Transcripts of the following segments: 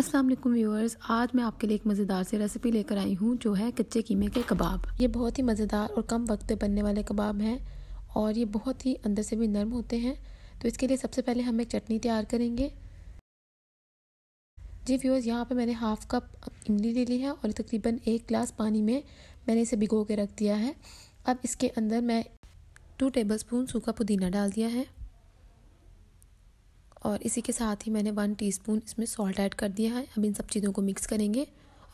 अस्सलाम वालेकुम व्यूअर्स आज मैं आपके लिए एक मज़ेदार सी रेसिपी लेकर आई हूँ जो है कच्चे कीमे के कबाब ये बहुत ही मज़ेदार और कम वक्त पे बनने वाले कबाब हैं और ये बहुत ही अंदर से भी नरम होते हैं तो इसके लिए सबसे पहले हम एक चटनी तैयार करेंगे जी व्यूअर्स यहाँ पर मैंने हाफ़ कप इमली ले ली है और तकरीबन एक गिलास पानी में मैंने इसे भिगो के रख दिया है अब इसके अंदर मैं टू टेबल स्पून सूखा पुदीना डाल दिया है और इसी के साथ ही मैंने वन टी इसमें सॉल्ट ऐड कर दिया है अब इन सब चीज़ों को मिक्स करेंगे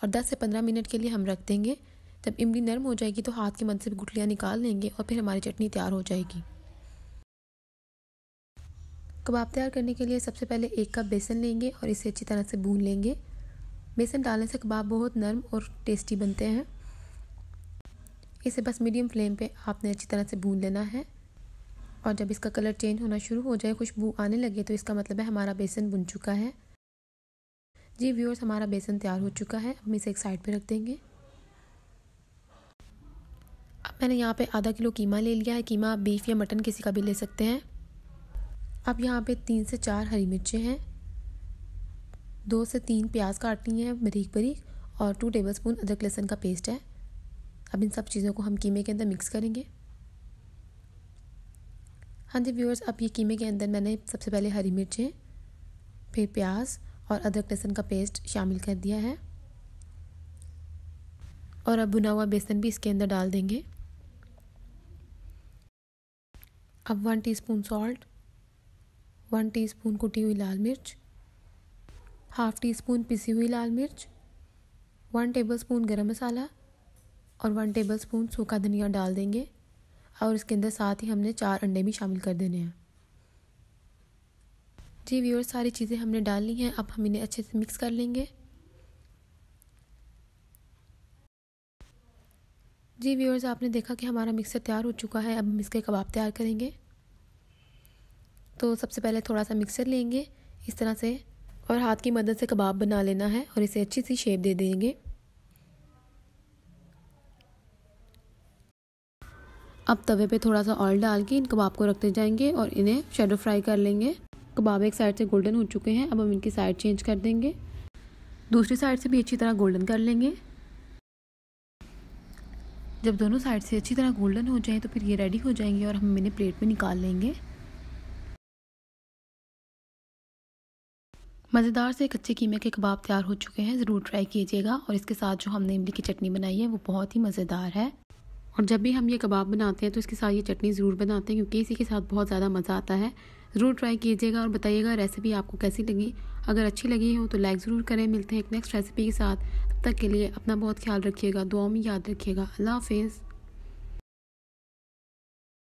और दस से पंद्रह मिनट के लिए हम रख देंगे जब इमली नरम हो जाएगी तो हाथ की मदद से गुटलियाँ निकाल लेंगे और फिर हमारी चटनी तैयार हो जाएगी कबाब तैयार करने के लिए सबसे पहले एक कप बेसन लेंगे और इसे अच्छी तरह से भून लेंगे बेसन डालने से कबाब बहुत नरम और टेस्टी बनते हैं इसे बस मीडियम फ्लेम पे आपने अच्छी तरह से भून लेना है और जब इसका कलर चेंज होना शुरू हो जाए खुशबू आने लगे तो इसका मतलब है हमारा बेसन बुन चुका है जी व्यूअर्स हमारा बेसन तैयार हो चुका है हम इसे एक साइड पर रख देंगे अब मैंने यहाँ पे आधा किलो कीमा ले लिया है कीमा आप बीफ या मटन किसी का भी ले सकते हैं अब यहाँ पे तीन से चार हरी मिर्चें हैं दो से तीन प्याज काटनी है बरीक बरीक और टू टेबल स्पून अदरक लहसुन का पेस्ट है अब इन सब चीज़ों को हम कीमे के अंदर मिक्स करेंगे हाँ जी व्यूअर्स अब ये कीमे के अंदर मैंने सबसे पहले हरी मिर्चें फिर प्याज और अदरक लहसुन का पेस्ट शामिल कर दिया है और अब भुना हुआ बेसन भी इसके अंदर डाल देंगे अब one teaspoon salt one teaspoon कुटी हुई लाल मिर्च हाफ़ टी स्पून पिसी हुई लाल मिर्च वन टेबल स्पून गर्म मसाला और वन टेबल स्पून सूखा धनिया डाल देंगे और इसके अंदर साथ ही हमने चार अंडे भी शामिल कर देने हैं जी व्यूअर सारी चीज़ें हमने डाल ली हैं अब हम इन्हें अच्छे से मिक्स कर लेंगे जी व्यूअर्स आपने देखा कि हमारा मिक्सर तैयार हो चुका है अब हम इसके कबाब तैयार करेंगे तो सबसे पहले थोड़ा सा मिक्सर लेंगे इस तरह से और हाथ की मदद से कबाब बना लेना है और इसे अच्छी सी शेप दे देंगे अब तवे पे थोड़ा सा ऑयल डाल के इन कबाब को रखते जाएंगे और इन्हें शेडो फ्राई कर लेंगे कबाब एक साइड से गोल्डन हो चुके हैं अब हम इनकी साइड चेंज कर देंगे दूसरी साइड से भी अच्छी तरह गोल्डन कर लेंगे जब दोनों साइड से अच्छी तरह गोल्डन हो जाए तो फिर ये रेडी हो जाएंगे और हम इन्हें प्लेट में निकाल लेंगे मज़ेदार से कच्चे कीमे के कबाब तैयार हो चुके हैं ज़रूर ट्राई कीजिएगा और इसके साथ जो हमने इमली की चटनी बनाई है वो बहुत ही मज़ेदार है और जब भी हम ये कबाब बनाते हैं तो इसके साथ ये चटनी ज़रूर बनाते हैं क्योंकि इसी के साथ बहुत ज़्यादा मज़ा आता है ज़रूर ट्राई कीजिएगा और बताइएगा रेसिपी आपको कैसी लगी अगर अच्छी लगी हो तो लाइक ज़रूर करें मिलते हैं एक नेक्स्ट रेसिपी के साथ तब तक के लिए अपना बहुत ख्याल रखिएगा दुआ में याद रखिएगा अल्लाह हाफिज़